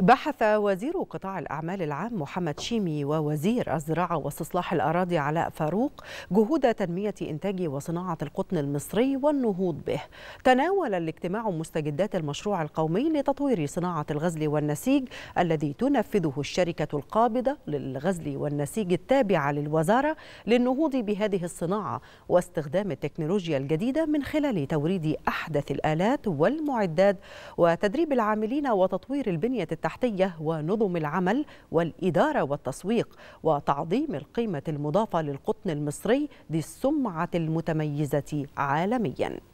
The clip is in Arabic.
بحث وزير قطاع الأعمال العام محمد شيمي ووزير الزراعة واستصلاح الأراضي علاء فاروق جهود تنمية إنتاج وصناعة القطن المصري والنهوض به تناول الاجتماع مستجدات المشروع القومي لتطوير صناعة الغزل والنسيج الذي تنفذه الشركة القابضة للغزل والنسيج التابعة للوزارة للنهوض بهذه الصناعة واستخدام التكنولوجيا الجديدة من خلال توريد أحدث الآلات والمعدات وتدريب العاملين وتطوير البنية التحتية التحتية ونظم العمل والإدارة والتسويق وتعظيم القيمة المضافة للقطن المصري ذي السمعة المتميزة عالمياً